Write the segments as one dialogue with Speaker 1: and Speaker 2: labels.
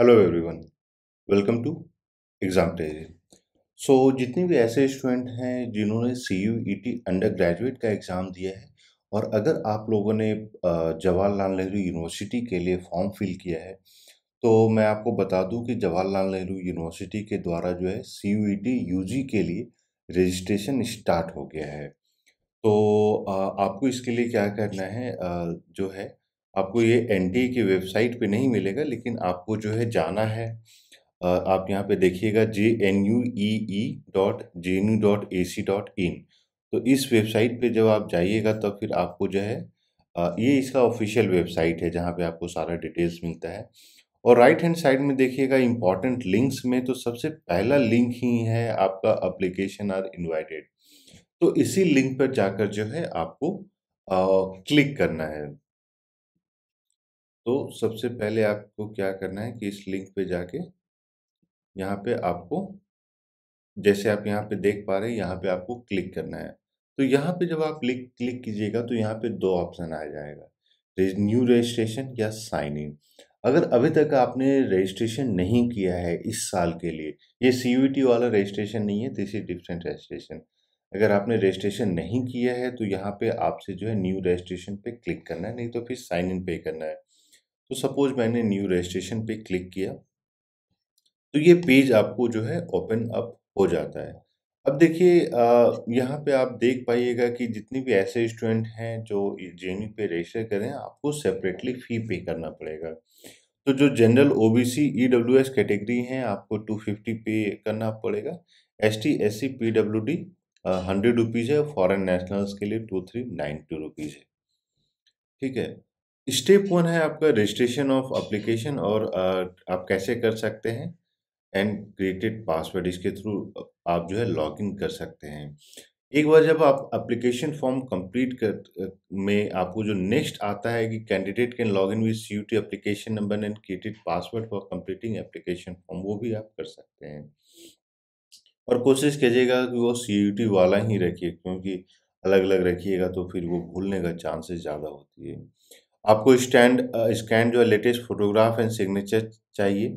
Speaker 1: Hello everyone welcome to exam टेरी so जितने भी ऐसे स्टूडेंट हैं जिन्होंने C U E T undergraduate का एग्ज़ाम दिया है और अगर आप लोगों ने जवाहरलाल नेहरू यूनिवर्सिटी के लिए फॉर्म फिल किया है तो मैं आपको बता दूं कि जवाहरलाल नेहरू यूनिवर्सिटी के द्वारा जो है C U E T U G के लिए रजिस्ट्रेशन स्टार्ट हो गया है तो आपको इसके लिए क्या करना है जो है आपको ये एन की वेबसाइट पे नहीं मिलेगा लेकिन आपको जो है जाना है आप यहाँ पे देखिएगा J N U E E dot J N U dot A C dot in तो इस वेबसाइट पे जब आप जाइएगा तब तो फिर आपको जो है ये इसका ऑफिशियल वेबसाइट है जहाँ पे आपको सारा डिटेल्स मिलता है और राइट हैंड साइड में देखिएगा इम्पॉर्टेंट लिंक्स में तो सबसे पहला लिंक ही है आपका अप्लीकेशन आर इन्वाइटेड तो इसी लिंक पर जाकर जो है आपको आ, क्लिक करना है तो सबसे पहले आपको क्या करना है कि इस लिंक पे जाके यहाँ पे आपको जैसे आप यहाँ पे देख पा रहे हैं यहाँ पे आपको क्लिक करना है तो यहाँ पे जब आप क्लिक क्लिक कीजिएगा तो यहाँ पे दो ऑप्शन आ जाएगा न्यू रजिस्ट्रेशन या साइन इन अगर अभी तक आपने रजिस्ट्रेशन नहीं किया है इस साल के लिए ये सी वाला रजिस्ट्रेशन नहीं है दिस तो इज डिफरेंट रजिस्ट्रेशन अगर आपने रजिस्ट्रेशन नहीं किया है तो यहाँ पे आपसे जो है न्यू रजिस्ट्रेशन पे क्लिक करना है नहीं तो फिर साइन इन पे करना है तो सपोज मैंने न्यू रजिस्ट्रेशन पे क्लिक किया तो ये पेज आपको जो है ओपन अप हो जाता है अब देखिए यहाँ पे आप देख पाइएगा कि जितने भी ऐसे स्टूडेंट हैं जो जे पे रजिस्टर करें आपको सेपरेटली फ़ी पे करना पड़ेगा तो जो general O B C E W S category हैं आपको टू फिफ्टी पे करना पड़ेगा S T S C P W D hundred rupees है फॉरेन नेशनल्स के लिए two three nine two rupees है ठीक है स्टेप वन है आपका रजिस्ट्रेशन ऑफ एप्लीकेशन और आप कैसे कर सकते हैं एंड क्रिएटेड पासवर्ड इसके थ्रू आप जो है लॉग इन कर सकते हैं एक बार जब आप एप्लीकेशन फॉर्म कंप्लीट कर में आपको जो नेक्स्ट आता है कि candidate can log in with U T application number and created password for completing application form वो भी आप कर सकते हैं और कोशिश कीजिएगा कि वो सी वाला ही रखिए क्योंकि अलग अलग रखिएगा तो फिर वो भूलने का चांसेस ज़्यादा होती है आपको स्टैंड स्कैंड जो है लेटेस्ट फोटोग्राफ एंड सिग्नेचर चाहिए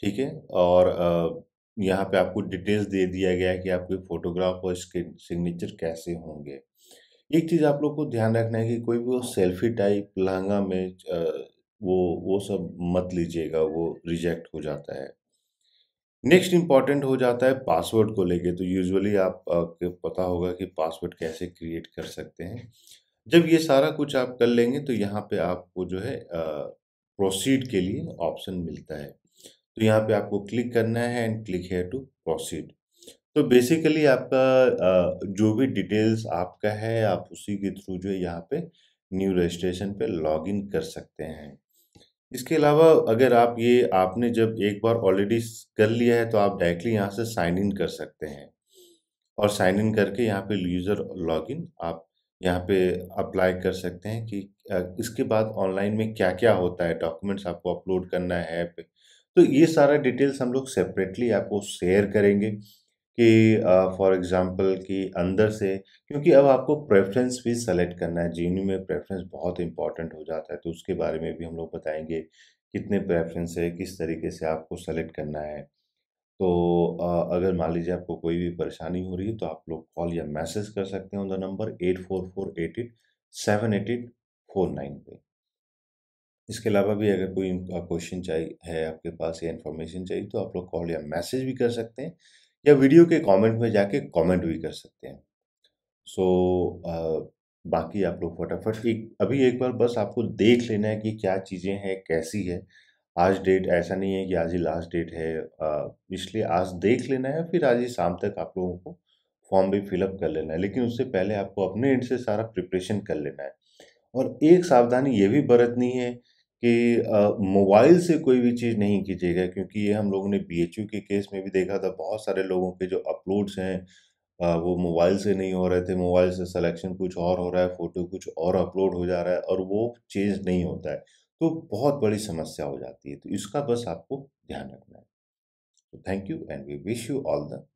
Speaker 1: ठीक है और यहाँ पे आपको डिटेल्स दे दिया गया है कि आपके फोटोग्राफ और इसके सिग्नेचर कैसे होंगे एक चीज़ आप लोग को ध्यान रखना है कि कोई भी वो सेल्फी टाइप लहंगा में वो वो सब मत लीजिएगा वो रिजेक्ट हो जाता है नेक्स्ट इम्पॉर्टेंट हो जाता है पासवर्ड को लेके तो यूजुअली आप आपके पता होगा कि पासवर्ड कैसे क्रिएट कर सकते हैं जब ये सारा कुछ आप कर लेंगे तो यहाँ पे आपको जो है प्रोसीड के लिए ऑप्शन मिलता है तो यहाँ पे आपको क्लिक करना है and click here to proceed तो बेसिकली आपका जो भी डिटेल्स आपका है आप उसी के थ्रू जो है यहाँ पे न्यू रजिस्ट्रेशन पे लॉगिन कर सकते हैं इसके अलावा अगर आप ये आपने जब एक बार ऑलरेडी कर लिया है तो आप डायरेक्टली यहाँ से साइन इन कर सकते हैं और साइन इन करके यहाँ पे यूज़र लॉगिन आप यहाँ पे अप्लाई कर सकते हैं कि इसके बाद ऑनलाइन में क्या-क्या होता है, डॉक्यूमेंट्स आपको अपलोड करना है ऐप तो ये सारा डिटेल्स हम लोग सेपरेटली आपको शेयर करेंगे कि फॉर एग्ज़ाम्पल कि अंदर से क्योंकि अब आपको प्रेफ़रेंस भी सेलेक्ट करना है, जी में प्रेफ़रेंस बहुत इंपॉर्टेंट हो जाता है, तो उसके बारे में भी हम लोग बताएंगे कितने प्रेफ़रेंस है, किस तरीके से आपको सेलेक्ट करना है। तो अगर मान लीजिए आपको कोई भी परेशानी हो रही है, तो आप लोग कॉल या मैसेज कर सकते हैं ऑन द नंबर नाइन पे। इसके अलावा भी अगर कोई क्वेश्चन चाहिए है आपके पास या इन्फॉर्मेशन चाहिए, तो आप लोग कॉल या मैसेज भी कर सकते हैं या वीडियो के कमेंट में जाके कमेंट भी कर सकते हैं। सो so, बाकी आप लोग फटाफट एक अभी एक बार बस आपको देख लेना है कि क्या चीज़ें हैं, कैसी है। आज डेट ऐसा नहीं है कि आज ही लास्ट डेट है इसलिए आज देख लेना है फिर आज ही शाम तक आप लोगों को फॉर्म भी फिलअप कर लेना है लेकिन उससे पहले आपको अपने एंड से सारा प्रिपरेशन कर लेना है और एक सावधानी ये भी बरतनी है कि मोबाइल से कोई भी चीज़ नहीं कीजिएगा क्योंकि ये हम लोगों ने बी के केस में भी देखा था बहुत सारे लोगों के जो अपलोड्स हैं आ, वो मोबाइल से नहीं हो रहे थे मोबाइल से सिलेक्शन कुछ और हो रहा है फ़ोटो कुछ और अपलोड हो जा रहा है और वो चेंज नहीं होता है तो बहुत बड़ी समस्या हो जाती है तो इसका बस आपको ध्यान रखना है thank you and we wish you all the